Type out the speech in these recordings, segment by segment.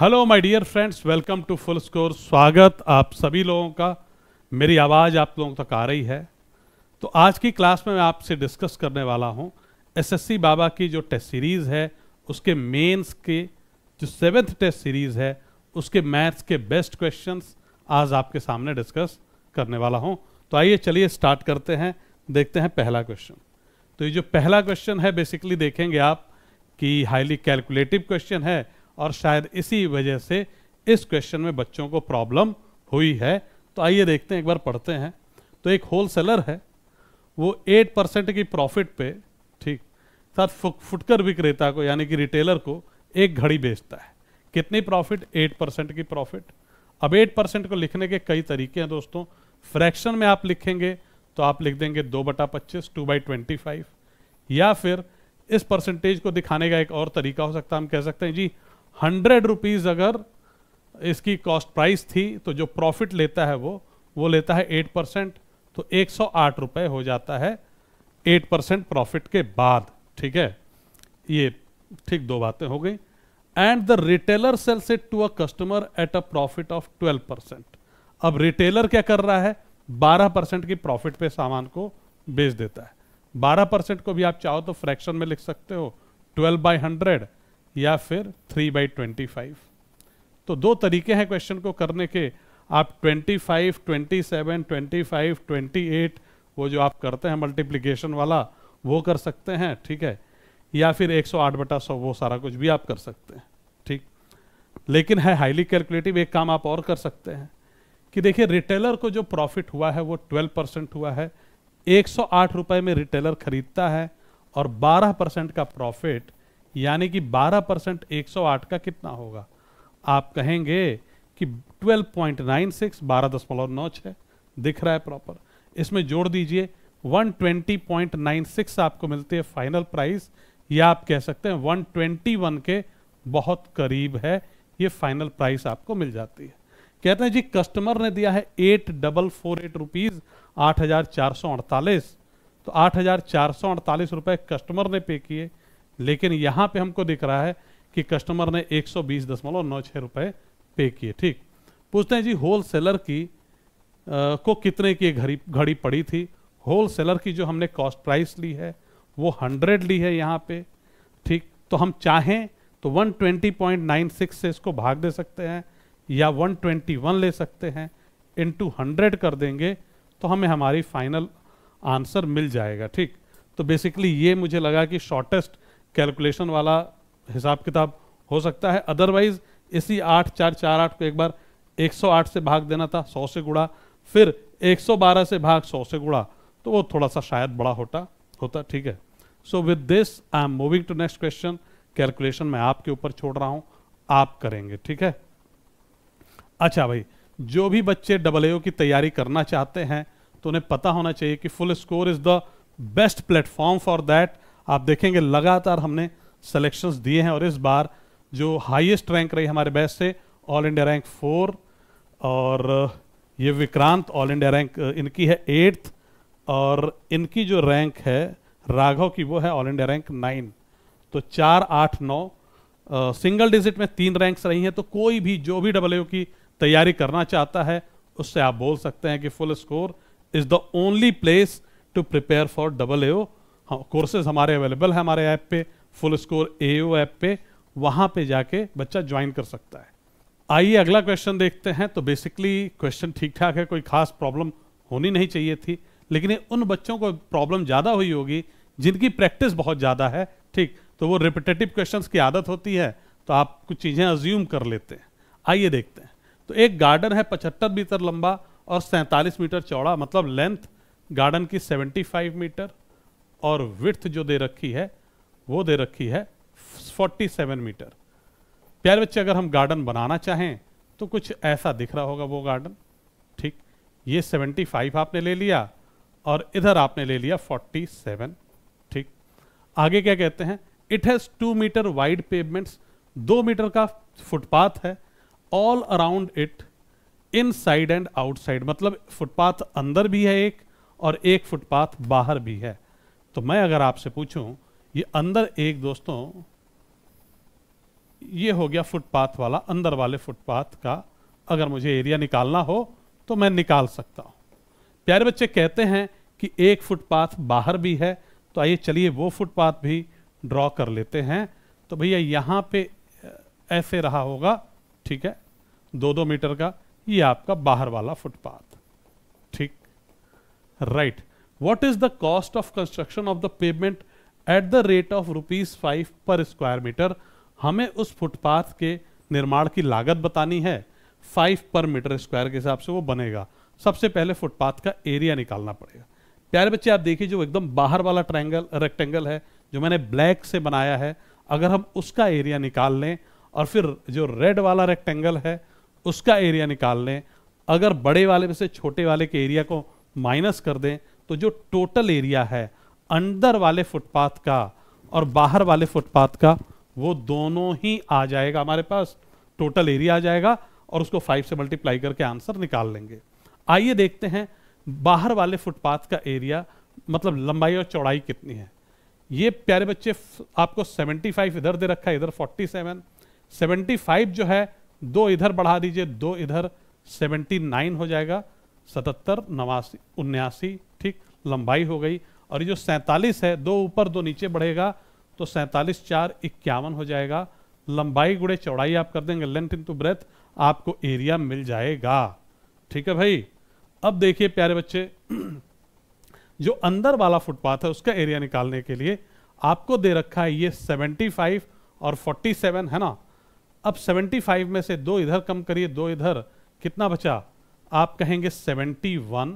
Hello my dear friends welcome to full score स्वागत आप सभी लोगों का मेरी आवाज़ आप लोगों तक आ रही है तो आज की क्लास में मैं आपसे डिस्कस करने वाला हूं एसएससी बाबा की जो टेस्ट सीरीज़ है उसके मेंस के जो सेवेंथ टेस्ट सीरीज़ है उसके मैथ्स के बेस्ट क्वेश्चंस आज आपके सामने डिस्कस करने वाला हूँ तो आइए चलिए स्टार्ट करते हैं देखते हैं पहला क्वेश्चन तो ये जो पहला क्वेश्चन है बेसिकली देखेंगे आप कि हाईली कैलकुलेटिव क्वेश्चन है और शायद इसी वजह से इस क्वेश्चन में बच्चों को प्रॉब्लम हुई है तो आइए देखते हैं एक बार पढ़ते हैं तो एक होल सेलर है वो एट परसेंट की प्रॉफिट पे ठीक साथ फुटकर विक्रेता को यानी कि रिटेलर को एक घड़ी बेचता है कितनी प्रॉफिट एट परसेंट की प्रॉफिट अब एट परसेंट को लिखने के कई तरीके हैं दोस्तों फ्रैक्शन में आप लिखेंगे तो आप लिख देंगे दो बटा पच्चीस टू बाई ट्वेंटी फाइव या फिर इस परसेंटेज को दिखाने का एक और तरीका हो सकता है हम कह सकते हैं जी हंड्रेड रुपीज़ अगर इसकी कॉस्ट प्राइस थी तो जो प्रॉफिट लेता है वो वो लेता है एट परसेंट तो एक सौ आठ रुपये हो जाता है एट परसेंट प्रॉफिट के बाद ठीक है ये ठीक दो बातें हो गई and the retailer sells it to a customer at a profit of twelve percent अब रिटेलर क्या कर रहा है बारह परसेंट की प्रॉफिट पे सामान को बेच देता है बारह परसेंट को भी आप चाहो तो फ्रैक्शन में लिख सकते हो ट्वेल्व बाई हंड्रेड या फिर थ्री बाई ट्वेंटी फाइव तो दो तरीके हैं क्वेश्चन को करने के आप 25, 27, 25, 28 वो जो आप करते हैं मल्टीप्लिकेशन वाला वो कर सकते हैं ठीक है या फिर 108 बटा सौ वो सारा कुछ भी आप कर सकते हैं ठीक लेकिन है हाईली कैलकुलेटिव एक काम आप और कर सकते हैं कि देखिए रिटेलर को जो प्रॉफिट हुआ है वो 12 परसेंट हुआ है 108 रुपए में रिटेलर खरीदता है और 12 परसेंट का प्रॉफिट यानी कि 12 परसेंट एक का कितना होगा आप कहेंगे कि 12.96 बारह दशमलव नौ छः दिख रहा है प्रॉपर इसमें जोड़ दीजिए 120.96 आपको मिलती है फाइनल प्राइस या आप कह सकते हैं 121 के बहुत करीब है ये फाइनल प्राइस आपको मिल जाती है कहते हैं जी कस्टमर ने दिया है at double four eight rupees आठ हज़ार चार सौ अड़तालीस तो आठ हज़ार चार सौ अड़तालीस रुपए कस्टमर ने पे किए लेकिन यहाँ पे हमको दिख रहा है कि कस्टमर ने एक सौ बीस दशमलव नौ छः रुपये पे किए ठीक पूछते हैं जी होल सेलर की आ, को कितने की घड़ी घड़ी पड़ी थी होल सेलर की जो हमने कॉस्ट प्राइस ली है वो हंड्रेड ली है यहाँ पे ठीक तो हम चाहें तो 120.96 से इसको भाग दे सकते हैं या 121 ले सकते हैं इनटू 100 कर देंगे तो हमें हमारी फाइनल आंसर मिल जाएगा ठीक तो बेसिकली ये मुझे लगा कि शॉर्टेस्ट कैलकुलेशन वाला हिसाब किताब हो सकता है अदरवाइज इसी आठ चार चार आठ को एक बार 108 से भाग देना था 100 से गुड़ा फिर 112 से भाग 100 से गुड़ा तो वो थोड़ा सा शायद बड़ा होता होता ठीक है so with this I am moving to next question calculation मैं आपके ऊपर छोड़ रहा हूँ आप करेंगे ठीक है अच्छा भाई जो भी बच्चे डबल ए की तैयारी करना चाहते हैं तो उन्हें पता होना चाहिए कि full score is the best platform for that आप देखेंगे लगातार हमने सेलेक्शंस दिए हैं और इस बार जो हाईएस्ट रैंक रही हमारे बैच से ऑल इंडिया रैंक फोर और uh, ये विक्रांत ऑल इंडिया रैंक इनकी है एट्थ और इनकी जो रैंक है राघव की वो है ऑल इंडिया रैंक नाइन तो चार आठ नौ सिंगल uh, डिजिट में तीन रैंक्स रही हैं तो कोई भी जो भी डबल की तैयारी करना चाहता है उससे आप बोल सकते हैं कि full score is the only place to prepare for double हाँ कोर्सेज हमारे अवेलेबल है हमारे ऐप पे फुल स्कोर ए ऐप पे वहाँ पे जाके बच्चा ज्वाइन कर सकता है आइए अगला क्वेश्चन देखते हैं तो बेसिकली क्वेश्चन ठीक ठाक है कोई खास प्रॉब्लम होनी नहीं चाहिए थी लेकिन उन बच्चों को प्रॉब्लम ज़्यादा हुई होगी जिनकी प्रैक्टिस बहुत ज़्यादा है ठीक तो वो रिपीटेटिव क्वेश्चन की आदत होती है तो आप कुछ चीज़ें अज्यूम कर लेते हैं आइए देखते हैं तो एक गार्डन है पचहत्तर मीटर लंबा और सैंतालीस मीटर चौड़ा मतलब लेंथ गार्डन की सेवेंटी मीटर और विथ जो दे रखी है वो दे रखी है 47 मीटर प्यारे बच्चे अगर हम गार्डन बनाना चाहें तो कुछ ऐसा दिख रहा होगा वो गार्डन ठीक ये 75 आपने ले लिया और इधर आपने ले लिया 47 ठीक आगे क्या कहते हैं it has two metre wide pavements दो मीटर का फुटपाथ है all around it inside and outside मतलब फुटपाथ अंदर भी है एक और एक फुटपाथ बाहर भी है तो मैं अगर आपसे पूछूं ये अंदर एक दोस्तों ये हो गया फुटपाथ वाला अंदर वाले फुटपाथ का अगर मुझे एरिया निकालना हो तो मैं निकाल सकता हूं प्यारे बच्चे कहते हैं कि एक फुटपाथ बाहर भी है तो आइए चलिए वो फुटपाथ भी ड्रॉ कर लेते हैं तो भैया यहां पे ऐसे रहा होगा ठीक है दो दो मीटर का ये आपका बाहर वाला फुटपाथ ठीक right right. What is the cost of construction of the pavement at the rate of rupees five per square metre हमें उस फुटपाथ के निर्माण की लागत बतानी है फाइव पर मीटर स्क्वायर के हिसाब से वो बनेगा सबसे पहले फुटपाथ का एरिया निकालना पड़ेगा प्यारे बच्चे आप देखिए जो एकदम बाहर वाला ट्रायंगल रेक्टेंगल है जो मैंने ब्लैक से बनाया है अगर हम उसका एरिया निकाल लें और फिर जो रेड वाला रेक्टेंगल है उसका एरिया निकाल लें अगर बड़े वाले में से छोटे वाले के एरिया को माइनस कर दें तो जो टोटल एरिया है अंदर वाले फुटपाथ का और बाहर वाले फुटपाथ का वो दोनों ही आ जाएगा हमारे पास टोटल एरिया आ जाएगा और उसको फाइव से मल्टीप्लाई करके आंसर निकाल लेंगे आइए देखते हैं बाहर वाले फुटपाथ का एरिया मतलब लंबाई और चौड़ाई कितनी है ये प्यारे बच्चे आपको 75 इधर दे रखा है इधर 47 75 जो है दो इधर बढ़ा दीजिए दो इधर 79 हो जाएगा सतहत्तर नवासी उन्यासी ठीक लंबाई हो गई और ये जो सैंतालीस है दो ऊपर दो नीचे बढ़ेगा तो सैंतालीस चार इक्यावन हो जाएगा लंबाई गुड़े चौड़ाई आप कर देंगे लेंथ इंटू ब्रेथ आपको एरिया मिल जाएगा ठीक है भाई अब देखिए प्यारे बच्चे जो अंदर वाला फुटपाथ है उसका एरिया निकालने के लिए आपको दे रखा है ये 75 और 47 है ना अब 75 में से दो इधर कम करिए दो इधर कितना बचा आप कहेंगे 71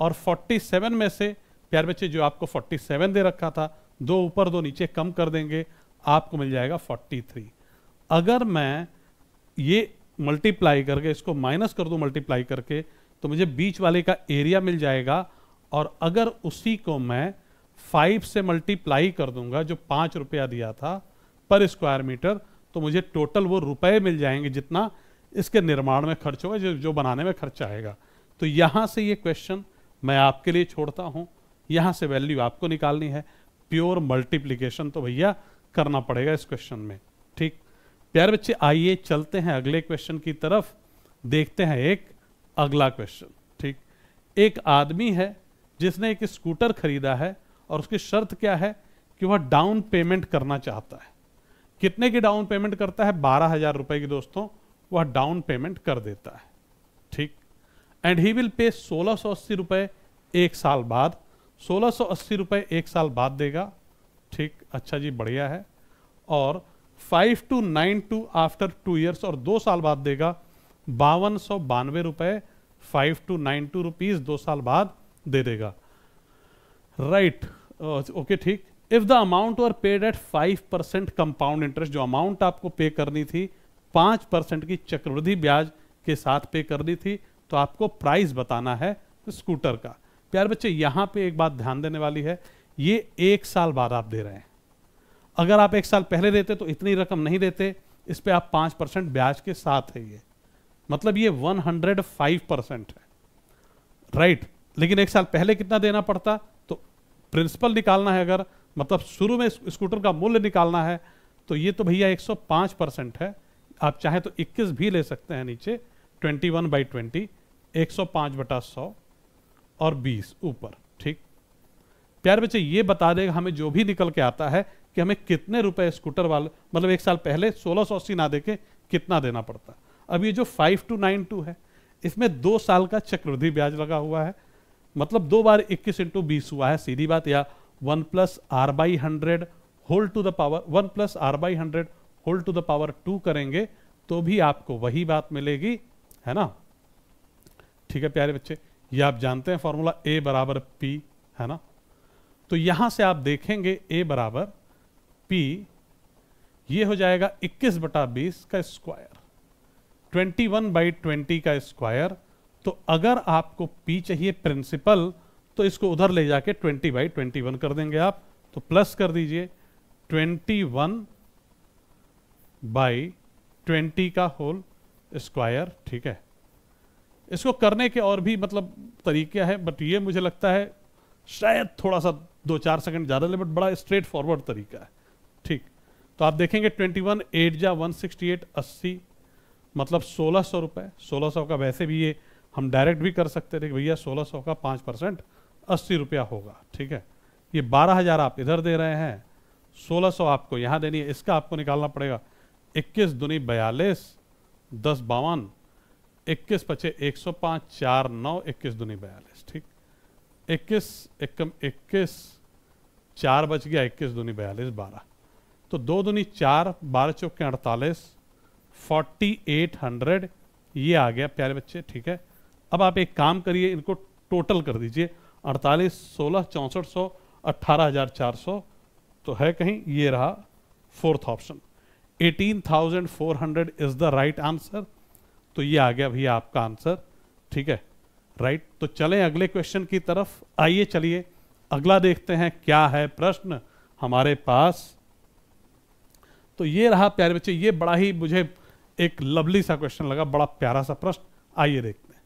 और 47 में से प्यार बच्चे जो आपको 47 दे रखा था दो ऊपर दो नीचे कम कर देंगे आपको मिल जाएगा 43 अगर मैं ये मल्टीप्लाई करके इसको माइनस कर दूं मल्टीप्लाई करके तो मुझे बीच वाले का एरिया मिल जाएगा और अगर उसी को मैं फाइव से मल्टीप्लाई कर दूंगा जो पाँच रुपया दिया था पर स्क्वायर मीटर तो मुझे टोटल वो रुपए मिल जाएंगे जितना इसके निर्माण में खर्च होगा जो जो बनाने में खर्च आएगा तो यहाँ से ये क्वेश्चन मैं आपके लिए छोड़ता हूं यहां से वैल्यू आपको निकालनी है प्योर मल्टीप्लीकेशन तो भैया करना पड़ेगा इस क्वेश्चन में ठीक प्यारे बच्चे आइए चलते हैं अगले क्वेश्चन की तरफ देखते हैं एक अगला क्वेश्चन ठीक एक आदमी है जिसने एक स्कूटर खरीदा है और उसकी शर्त क्या है कि वह डाउन पेमेंट करना चाहता है कितने की डाउन पेमेंट करता है बारह हजार रुपए की दोस्तों वह डाउन पेमेंट कर देता है ठीक एंड ही विल पे सोलह सौ अस्सी रुपये एक साल बाद सोलह सौ अस्सी रुपये एक साल बाद देगा ठीक अच्छा जी बढ़िया है और five two nine two after two years और दो साल बाद देगा बावन सौ बानवे रुपये five two nine two rupees दो साल बाद दे देगा राइट ओके ठीक if the amount were paid at five percent compound interest जो अमाउंट आपको पे करनी थी पांच परसेंट की चक्रवृद्धि ब्याज के साथ पे करनी थी तो आपको प्राइस बताना है स्कूटर का प्यार बच्चे यहाँ पे एक बात ध्यान देने वाली है ये एक साल बाद आप दे रहे हैं अगर आप एक साल पहले देते तो इतनी रकम नहीं देते इस पर आप पाँच परसेंट ब्याज के साथ है ये मतलब ये वन हंड्रेड फाइव परसेंट है राइट लेकिन एक साल पहले कितना देना पड़ता तो प्रिंसिपल निकालना है अगर मतलब शुरू में स्कूटर का मूल्य निकालना है तो ये तो भैया एक परसेंट है आप चाहे तो इक्कीस भी ले सकते हैं नीचे ट्वेंटी वन बाई ट्वेंटी 105 बटा 100 और 20 ऊपर ठीक प्यार बच्चे ये बता देगा हमें जो भी निकल के आता है कि हमें कितने रुपए स्कूटर वाले मतलब एक साल पहले सोलह सौ अस्सी ना देके कितना देना पड़ता अब ये जो फाइव टू नाइन टू है इसमें दो साल का चक्रवृद्धि ब्याज लगा हुआ है मतलब दो बार इक्कीस इंटू बीस हुआ है सीधी बात या one plus R by hundred whole to the power one plus R by hundred whole to the power two करेंगे तो भी आपको वही बात मिलेगी है ना ठीक है प्यारे बच्चे ये आप जानते हैं फॉर्मूला ए बराबर पी है ना तो यहां से आप देखेंगे ए बराबर पी ये हो जाएगा 21 बटा बीस का स्क्वायर 21 वन बाई ट्वेंटी का स्क्वायर तो अगर आपको पी चाहिए प्रिंसिपल तो इसको उधर ले जाके 20 बाई ट्वेंटी कर देंगे आप तो प्लस कर दीजिए 21 वन बाई ट्वेंटी का होल स्क्वायर ठीक है इसको करने के और भी मतलब तरीके हैं बट ये मुझे लगता है शायद थोड़ा सा दो चार सेकंड ज़्यादा ले बट बड़ा स्ट्रेट फॉरवर्ड तरीका है ठीक तो आप देखेंगे ट्वेंटी वन एट जा वन सिक्सटी एट अस्सी मतलब सोलह सौ रुपये सोलह सौ का वैसे भी ये हम डायरेक्ट भी कर सकते थे भैया सोलह सौ का पाँच परसेंट अस्सी रुपया होगा ठीक है ये बारह हज़ार आप इधर दे रहे हैं सोलह सौ आपको यहाँ देनी है इसका आपको निकालना पड़ेगा इक्कीस दुनी बयालीस दस बावन इक्कीस पचे एक सौ पाँच चार नौ इक्कीस दूनी बयालीस ठीक इक्कीस एकम इक्कीस चार बज गया इक्कीस दूनी बयालीस बारह तो दो दूनी चार बारह चौके अड़तालीस फोर्टी एट हंड्रेड ये आ गया प्यारे बच्चे ठीक है अब आप एक काम करिए इनको टोटल कर दीजिए अड़तालीस सोलह चौंसठ सौ अट्ठारह हज़ार चार सौ तो है कहीं ये रहा fourth option eighteen thousand four hundred is the right answer तो ये आ गया भैया आपका आंसर ठीक है राइट तो चलें अगले क्वेश्चन की तरफ आइए चलिए अगला देखते हैं क्या है प्रश्न हमारे पास तो ये रहा प्यारे बच्चे ये बड़ा ही मुझे एक लवली सा क्वेश्चन लगा बड़ा प्यारा सा प्रश्न आइए देखते हैं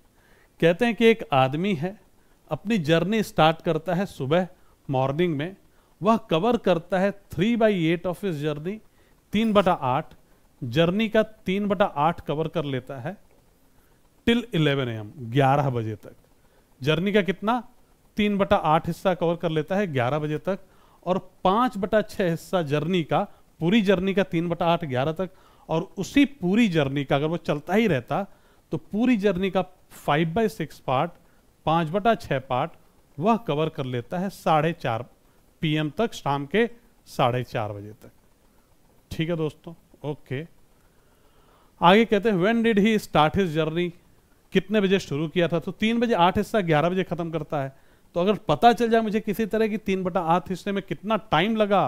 कहते हैं कि एक आदमी है अपनी जर्नी स्टार्ट करता है सुबह मॉर्निंग में वह कवर करता है three by eight of his journey तीन बटा आठ जर्नी का तीन बटा आठ कवर कर लेता है टिल इलेवन एम ग्यारह बजे तक जर्नी का कितना तीन बटा आठ हिस्सा कवर कर लेता है ग्यारह बजे तक और पांच बटा छह हिस्सा जर्नी का पूरी जर्नी का तीन बटा आठ ग्यारह तक और उसी पूरी जर्नी का अगर वो चलता ही रहता तो पूरी जर्नी का फाइव बाई सिक्स पार्ट पांच बटा छह पार्ट वह कवर कर लेता है साढ़े चार पीएम तक शाम के साढ़े चार बजे तक ठीक है दोस्तों ओके आगे कहते हैं when did he start his journey कितने बजे शुरू किया था तो तीन बजे आठ हिस्सा ग्यारह बजे खत्म करता है तो अगर पता चल जाए मुझे किसी तरह की तीन बटा आठ हिस्से में कितना टाइम लगा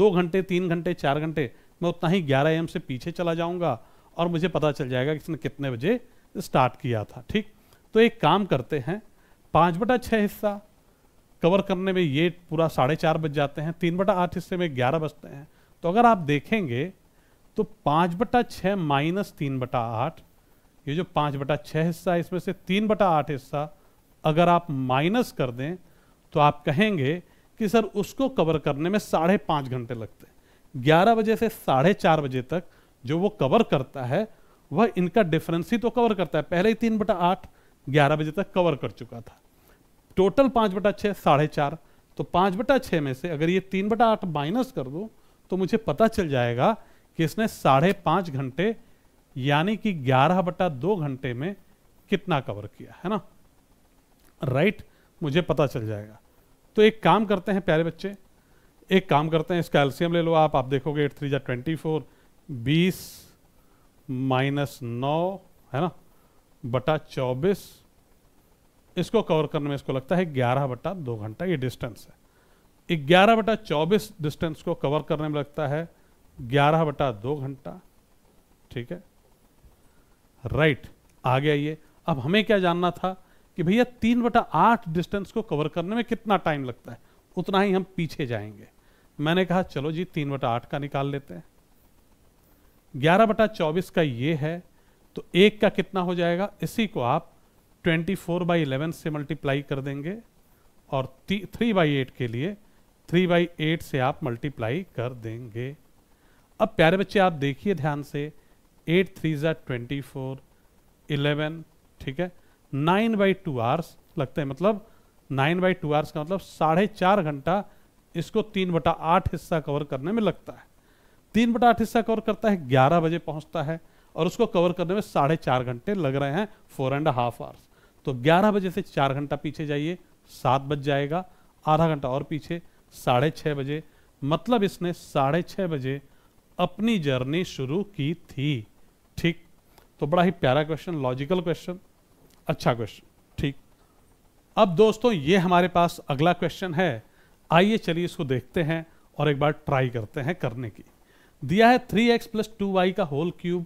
दो घंटे तीन घंटे चार घंटे मैं उतना ही ग्यारह एम से पीछे चला जाऊंगा और मुझे पता चल जाएगा कि इसने कितने बजे स्टार्ट किया था ठीक तो एक काम करते हैं पाँच बटा छः हिस्सा कवर करने में ये पूरा साढ़े चार बज जाते हैं तीन बटा आठ हिस्से में ग्यारह बजते हैं तो अगर आप देखेंगे तो पाँच बटा छह माइनस तीन बटा आठ ये जो पांच बटा छह हिस्सा है इसमें से तीन बटा आठ हिस्सा अगर आप माइनस कर दें तो आप कहेंगे कि सर उसको कवर करने में साढ़े पाँच घंटे लगते हैं ग्यारह बजे से साढ़े चार बजे तक जो वो कवर करता है वह इनका डिफरेंस ही तो कवर करता है पहले ही तीन बटा आठ ग्यारह बजे तक कवर कर चुका था टोटल पांच बटा छह साढ़े चार तो पांच बटा छह में से अगर ये तीन बटा आठ माइनस कर दो तो मुझे पता चल जाएगा कि इसने साढ़े पांच घंटे यानी कि ग्यारह बटा दो घंटे में कितना कवर किया है ना राइट right? मुझे पता चल जाएगा तो एक काम करते हैं प्यारे बच्चे एक काम करते हैं इसका एल्सियम ले लो आप आप देखोगे एट थ्री या ट्वेंटी फोर बीस माइनस नौ है ना बटा चौबीस इसको कवर करने में इसको लगता है ग्यारह बटा दो घंटा ये डिस्टेंस है ग्यारह बटा चौबीस डिस्टेंस को कवर करने में लगता है ग्यारह बटा दो घंटा ठीक है राइट आगे आइए अब हमें क्या जानना था कि भैया तीन बटा आठ डिस्टेंस को कवर करने में कितना टाइम लगता है उतना ही हम पीछे जाएंगे मैंने कहा चलो जी तीन बटा आठ का निकाल लेते हैं ग्यारह बटा चौबीस का ये है तो एक का कितना हो जाएगा इसी को आप ट्वेंटी फोर बाई इलेवन से मल्टीप्लाई कर देंगे और थ्री बाई एट के लिए थ्री बाई एट से आप मल्टीप्लाई कर देंगे अब प्यारे बच्चे आप देखिए ध्यान से एट थ्री जै ट्वेंटी फोर इलेवन ठीक है नाइन बाई टू आवर्स लगते हैं मतलब नाइन बाई टू आवर्स का मतलब साढ़े चार घंटा इसको तीन बटा आठ हिस्सा कवर करने में लगता है तीन बटा आठ हिस्सा कवर करता है ग्यारह बजे पहुंचता है और उसको कवर करने में साढ़े चार घंटे लग रहे हैं फोर एंड हाफ आवर्स तो ग्यारह बजे से चार घंटा पीछे जाइए सात बज जाएगा आधा घंटा और पीछे साढ़े छः बजे मतलब इसने साढ़े छः बजे अपनी जर्नी शुरू की थी ठीक तो बड़ा ही प्यारा क्वेश्चन लॉजिकल क्वेश्चन अच्छा क्वेश्चन ठीक अब दोस्तों ये हमारे पास अगला क्वेश्चन है आइए चलिए इसको देखते हैं और एक बार ट्राई करते हैं करने की दिया है three x plus two y का whole cube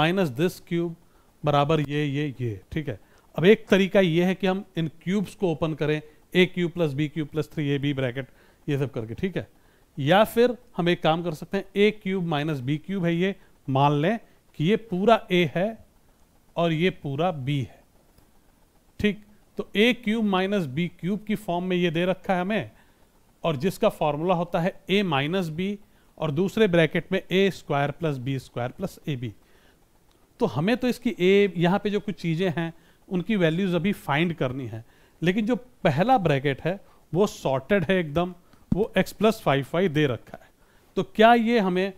minus this cube बराबर ये ये ये ठीक है अब एक तरीका ये है कि हम इन क्यूब्स को ओपन करें a cube plus b cube plus three a b bracket ये सब करके ठीक है या फिर हम एक काम कर सकते हैं a cube minus b cube है ये मान लें कि ये पूरा ए है और ये पूरा बी है ठीक तो a cube minus b cube की फॉर्म में ये दे रखा है हमें और जिसका फॉर्मूला होता है ए माइनस बी और दूसरे ब्रैकेट में a square plus b square plus a b तो हमें तो इसकी ए यहाँ पे जो कुछ चीज़ें हैं उनकी वैल्यूज अभी फाइंड करनी है लेकिन जो पहला ब्रैकेट है वो सॉर्टेड है एकदम वो x प्लस फाइव वाई दे रखा है तो क्या ये हमें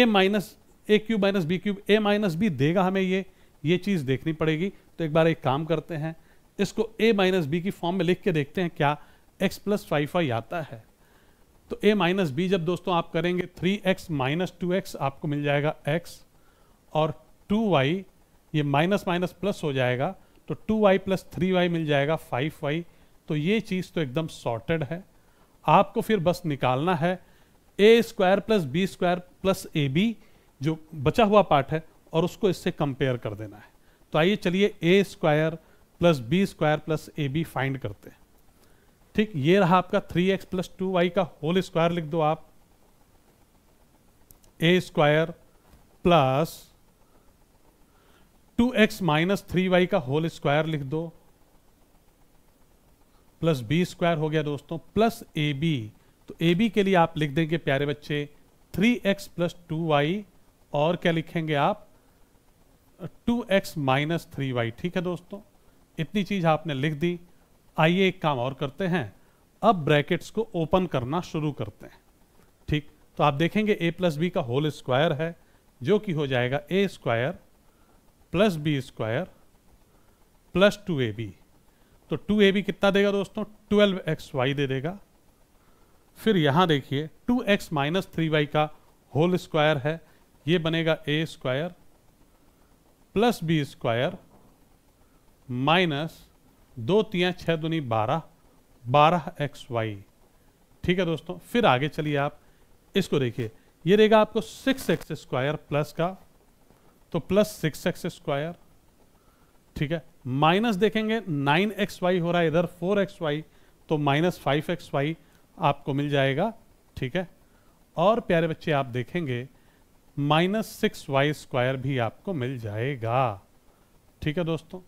a minus a cube minus b cube a minus b देगा हमें ये ये चीज़ देखनी पड़ेगी तो एक बार एक काम करते हैं इसको a माइनस बी की फॉर्म में लिख के देखते हैं क्या x प्लस फाइव वाई आता है तो a माइनस बी जब दोस्तों आप करेंगे three x minus two x आपको मिल जाएगा x और टू वाई ये माइनस माइनस प्लस हो जाएगा तो two y plus three y मिल जाएगा फाइव वाई तो ये चीज़ तो एकदम सॉर्टेड है आपको फिर बस निकालना है a square plus b square plus a b जो बचा हुआ पार्ट है और उसको इससे कंपेयर कर देना है तो आइए चलिए a square plus b square plus a b find करते हैं ठीक ये रहा आपका three x plus two y का होल स्क्वायर लिख दो आप a square plus two x minus three y का होल स्क्वायर लिख दो प्लस बी स्क्वायर हो गया दोस्तों प्लस ए बी तो ए बी के लिए आप लिख देंगे प्यारे बच्चे three x plus two y और क्या लिखेंगे आप two x minus three y ठीक है दोस्तों इतनी चीज़ आपने लिख दी आइए एक काम और करते हैं अब ब्रैकेट्स को ओपन करना शुरू करते हैं ठीक तो आप देखेंगे ए प्लस बी का होल स्क्वायर है जो कि हो जाएगा a square plus b square plus two a b तो टू ए बी कितना देगा दोस्तों ट्वेल्व एक्स वाई दे देगा फिर यहां देखिए two x minus three y का होल स्क्वायर है ये बनेगा a square plus b square minus दो तिया छः दुनी बारह बारह एक्स वाई ठीक है दोस्तों फिर आगे चलिए आप इसको देखिए ये देगा आपको सिक्स एक्स स्क्वायर प्लस का तो प्लस सिक्स एक्स स्क्वायर ठीक है माइनस देखेंगे नाइन एक्स वाई हो रहा है इधर फोर एक्स वाई तो माइनस फाइव एक्स वाई आपको मिल जाएगा ठीक है और प्यारे बच्चे आप देखेंगे माइनस सिक्स वाई स्क्वायर भी आपको मिल जाएगा ठीक है दोस्तों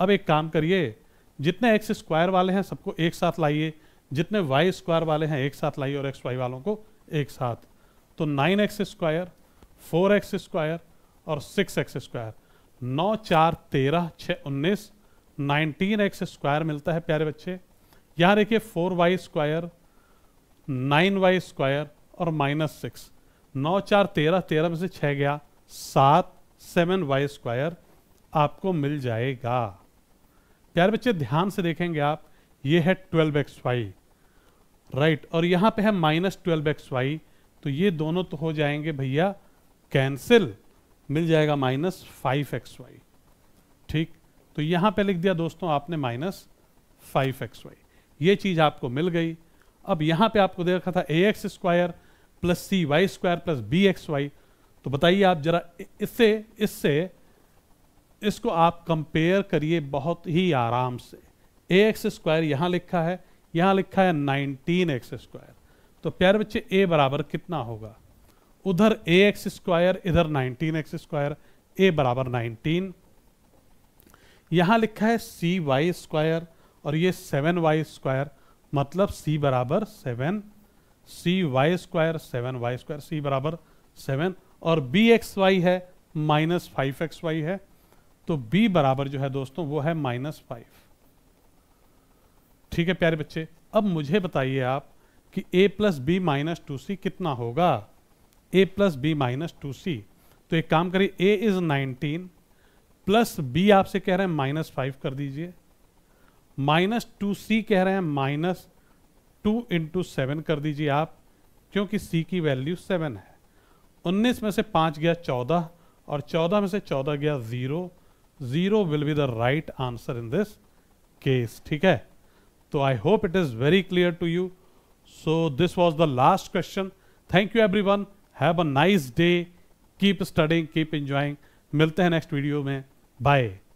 अब एक काम करिए जितने एक्स स्क्वायर वाले हैं सबको एक साथ लाइए जितने वाई स्क्वायर वाले हैं एक साथ लाइए और एक्स वाई वालों को एक साथ तो nine x square four x square और सिक्स एक्स स्क्वायर नौ चार तेरह छः उन्नीस नाइनटीन एक्स स्क्वायर मिलता है प्यारे बच्चे यहाँ देखिए four y square nine y square और माइनस सिक्स नौ चार तेरह तेरह में से छः गया सात सेवन वाई स्क्वायर आपको मिल जाएगा प्यारे बच्चे ध्यान से देखेंगे आप ये है ट्वेल्व एक्स वाई राइट और यहाँ पे है माइनस ट्वेल्व एक्स वाई तो ये दोनों तो हो जाएंगे भैया कैंसिल मिल जाएगा माइनस फाइव एक्स वाई ठीक तो यहां पे लिख दिया दोस्तों आपने माइनस फाइव एक्स वाई ये चीज़ आपको मिल गई अब यहां पे आपको देखा था a x square plus c y square plus b x y तो बताइए आप जरा इससे इससे इसको आप कंपेयर करिए बहुत ही आराम से ए एक्स स्क्वायर यहाँ लिखा है यहां लिखा है नाइनटीन एक्स स्क्वायर तो प्यारे बच्चे ए बराबर कितना होगा उधर ए एक्स स्क्वायर इधर नाइनटीन एक्स स्क्वायर ए बराबर नाइनटीन यहां लिखा है सी वाई स्क्वायर और ये सेवन वाई स्क्वायर मतलब सी बराबर seven c y square seven y square c बराबर सेवन और बी एक्स वाई है माइनस फाइव एक्स वाई है तो बी बराबर जो है दोस्तों वो है माइनस फाइव ठीक है प्यारे बच्चे अब मुझे बताइए आप कि a plus b minus two c कितना होगा a plus b minus two c तो एक काम करिए a is nineteen plus b आपसे कह रहे हैं माइनस फाइव कर दीजिए माइनस टू सी कह रहे हैं माइनस टू इंटू सेवन कर दीजिए आप क्योंकि सी की वैल्यू सेवन है उन्नीस में से पाँच गया चौदह और चौदह में से चौदह गया zero zero will be the right answer in this case ठीक है तो I hope it is very clear to you so this was the last question thank you everyone have a nice day keep studying keep enjoying मिलते हैं next video में bye